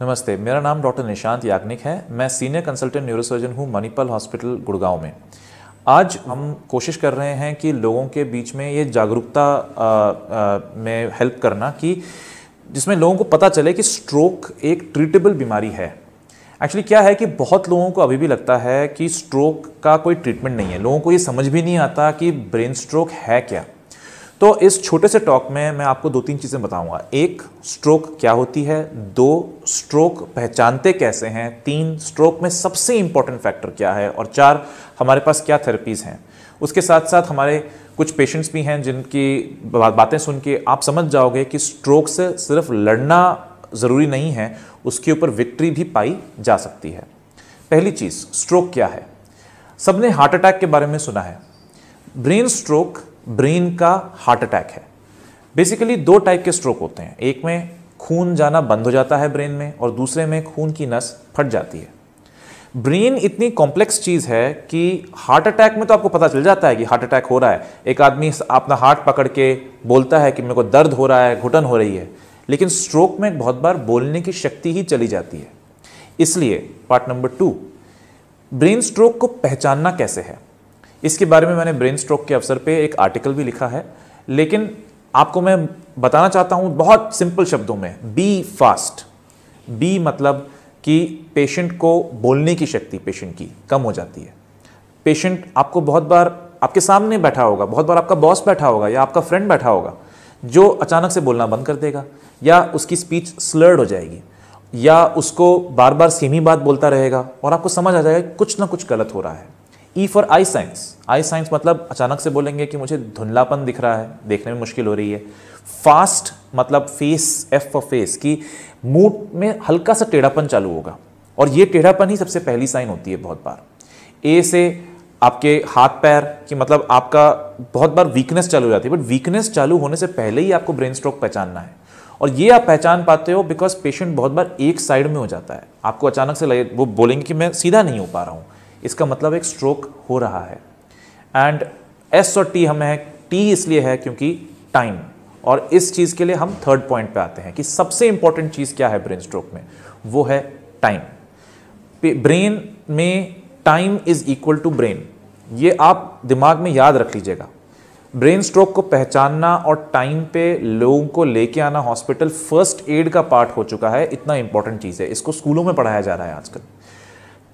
नमस्ते मेरा नाम डॉक्टर निशांत याग्निक है मैं सीनियर कंसल्टेंट न्यूरोसर्जन हूँ मणिपाल हॉस्पिटल गुड़गांव में आज हम कोशिश कर रहे हैं कि लोगों के बीच में ये जागरूकता में हेल्प करना कि जिसमें लोगों को पता चले कि स्ट्रोक एक ट्रीटेबल बीमारी है एक्चुअली क्या है कि बहुत लोगों को अभी भी लगता है कि स्ट्रोक का कोई ट्रीटमेंट नहीं है लोगों को ये समझ भी नहीं आता कि ब्रेन स्ट्रोक है क्या तो इस छोटे से टॉक में मैं आपको दो तीन चीज़ें बताऊंगा एक स्ट्रोक क्या होती है दो स्ट्रोक पहचानते कैसे हैं तीन स्ट्रोक में सबसे इंपॉर्टेंट फैक्टर क्या है और चार हमारे पास क्या थेरेपीज़ हैं उसके साथ साथ हमारे कुछ पेशेंट्स भी हैं जिनकी बातें सुन के आप समझ जाओगे कि स्ट्रोक से सिर्फ लड़ना ज़रूरी नहीं है उसके ऊपर विक्ट्री भी पाई जा सकती है पहली चीज़ स्ट्रोक क्या है सबने हार्ट अटैक के बारे में सुना है ब्रेन स्ट्रोक ब्रेन का हार्ट अटैक है बेसिकली दो टाइप के स्ट्रोक होते हैं एक में खून जाना बंद हो जाता है ब्रेन में और दूसरे में खून की नस फट जाती है ब्रेन इतनी कॉम्प्लेक्स चीज़ है कि हार्ट अटैक में तो आपको पता चल जाता है कि हार्ट अटैक हो रहा है एक आदमी अपना हार्ट पकड़ के बोलता है कि मेरे को दर्द हो रहा है घुटन हो रही है लेकिन स्ट्रोक में बहुत बार बोलने की शक्ति ही चली जाती है इसलिए part number two brain stroke को पहचानना कैसे है इसके बारे में मैंने ब्रेन स्ट्रोक के अवसर पे एक आर्टिकल भी लिखा है लेकिन आपको मैं बताना चाहता हूँ बहुत सिंपल शब्दों में बी फास्ट बी मतलब कि पेशेंट को बोलने की शक्ति पेशेंट की कम हो जाती है पेशेंट आपको बहुत बार आपके सामने बैठा होगा बहुत बार आपका बॉस बैठा होगा या आपका फ्रेंड बैठा होगा जो अचानक से बोलना बंद कर देगा या उसकी स्पीच स्लर्ड हो जाएगी या उसको बार बार सीमी बात बोलता रहेगा और आपको समझ आ जाएगा कुछ ना कुछ गलत हो रहा है E for eye signs eye signs मतलब अचानक से बोलेंगे कि मुझे धुंधलापन दिख रहा है देखने में मुश्किल हो रही है फास्ट मतलब फेस एफ फॉर फेस कि मूड में हल्का सा टेढ़ापन चालू होगा और ये टेढ़ापन ही सबसे पहली साइन होती है बहुत बार ए से आपके हाथ पैर कि मतलब आपका बहुत बार वीकनेस चालू हो जाती है बट वीकनेस चालू होने से पहले ही आपको ब्रेन स्ट्रोक पहचानना है और ये आप पहचान पाते हो बिकॉज पेशेंट बहुत बार एक साइड में हो जाता है आपको अचानक से लगे वो बोलेंगे कि मैं सीधा नहीं हो पा रहा हूँ इसका मतलब एक स्ट्रोक हो रहा है एंड एस और टी हमें है टी इसलिए है क्योंकि टाइम और इस चीज़ के लिए हम थर्ड पॉइंट पे आते हैं कि सबसे इंपॉर्टेंट चीज़ क्या है ब्रेन स्ट्रोक में वो है टाइम ब्रेन में time is equal to brain ये आप दिमाग में याद रख लीजिएगा ब्रेन स्ट्रोक को पहचानना और टाइम पे लोगों को लेके आना हॉस्पिटल फर्स्ट एड का पार्ट हो चुका है इतना इंपॉर्टेंट चीज़ है इसको स्कूलों में पढ़ाया जा रहा है आजकल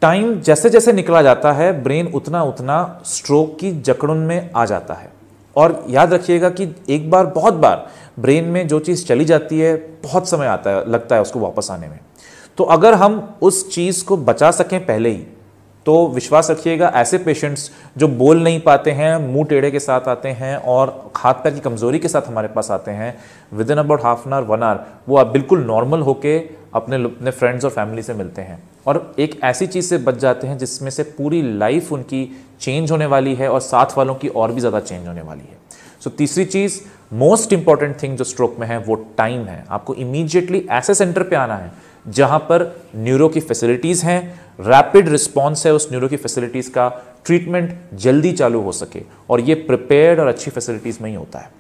टाइम जैसे जैसे निकला जाता है ब्रेन उतना उतना स्ट्रोक की जकड़न में आ जाता है और याद रखिएगा कि एक बार बहुत बार ब्रेन में जो चीज़ चली जाती है बहुत समय आता है लगता है उसको वापस आने में तो अगर हम उस चीज़ को बचा सकें पहले ही तो विश्वास रखिएगा ऐसे पेशेंट्स जो बोल नहीं पाते हैं मुंह टेढ़े के साथ आते हैं और हाथ पैर की कमज़ोरी के साथ हमारे पास आते हैं within about half an hour one hour वो आप बिल्कुल नॉर्मल होके अपने अपने फ्रेंड्स और फैमिली से मिलते हैं और एक ऐसी चीज़ से बच जाते हैं जिसमें से पूरी लाइफ उनकी चेंज होने वाली है और साथ वालों की और भी ज़्यादा चेंज होने वाली है सो so, तीसरी चीज़ मोस्ट इंपॉर्टेंट थिंग जो स्ट्रोक में है वो टाइम है आपको इमीजिएटली ऐसे सेंटर पर आना है जहाँ पर न्यूरो की फैसिलिटीज़ हैं रैपिड रिस्पॉन्स है उस न्यूरो की फैसिलिटीज़ का ट्रीटमेंट जल्दी चालू हो सके और ये प्रिपेयर्ड और अच्छी फैसिलिटीज़ में ही होता है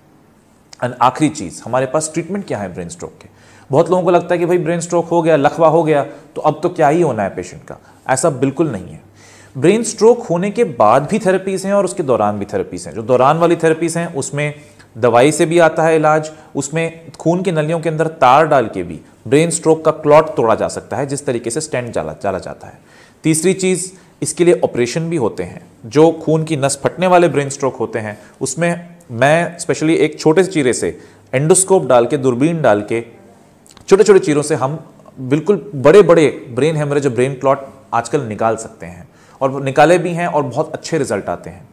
एंड आखिरी चीज़ हमारे पास ट्रीटमेंट क्या है ब्रेन स्ट्रोक के बहुत लोगों को लगता है कि भाई ब्रेन स्ट्रोक हो गया लखवा हो गया तो अब तो क्या ही होना है पेशेंट का ऐसा बिल्कुल नहीं है ब्रेन स्ट्रोक होने के बाद भी थेरेपीज़ हैं और उसके दौरान भी थेरेपीज़ हैं जो दौरान वाली थेरेपीज़ हैं उसमें दवाई से भी आता है इलाज उसमें खून की नलियों के अंदर तार डाल के भी ब्रेन स्ट्रोक का क्लॉट तोड़ा जा सकता है जिस तरीके से स्टैंड डाला डाला जाता है तीसरी चीज़ इसके लिए ऑपरेशन भी होते हैं जो खून की नस फटने वाले ब्रेन स्ट्रोक होते हैं उसमें मैं स्पेशली एक छोटे से चीरे से एंडोस्कोप डाल के दूरबीन डाल के छोटे छोटे चीरों से हम बिल्कुल बड़े बड़े ब्रेन हेमरेज ब्रेन क्लॉट आजकल निकाल सकते हैं और निकाले भी हैं और बहुत अच्छे रिजल्ट आते हैं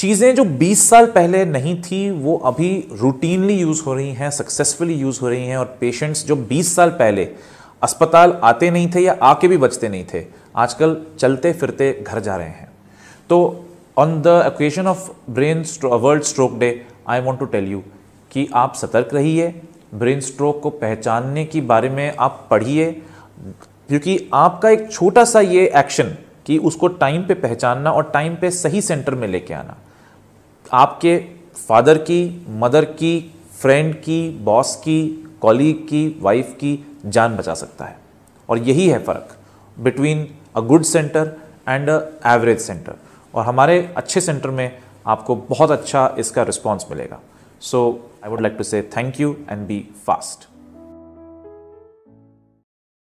चीज़ें जो 20 साल पहले नहीं थी वो अभी रूटीनली यूज़ हो रही हैं सक्सेसफुली यूज़ हो रही हैं और पेशेंट्स जो 20 साल पहले अस्पताल आते नहीं थे या आके भी बचते नहीं थे आजकल चलते फिरते घर जा रहे हैं तो on the occasion of brain world stroke day I want to tell you कि आप सतर्क रहिए ब्रेन स्ट्रोक को पहचानने के बारे में आप पढ़िए क्योंकि आपका एक छोटा सा ये एक्शन कि उसको टाइम पे पहचानना और टाइम पे सही सेंटर में लेके आना आपके फादर की मदर की फ्रेंड की बॉस की कॉलीग की वाइफ की जान बचा सकता है और यही है फ़र्क between a good centre and a average centre और हमारे अच्छे सेंटर में आपको बहुत अच्छा इसका रिस्पॉन्स मिलेगा so I would like to say thank you and be fast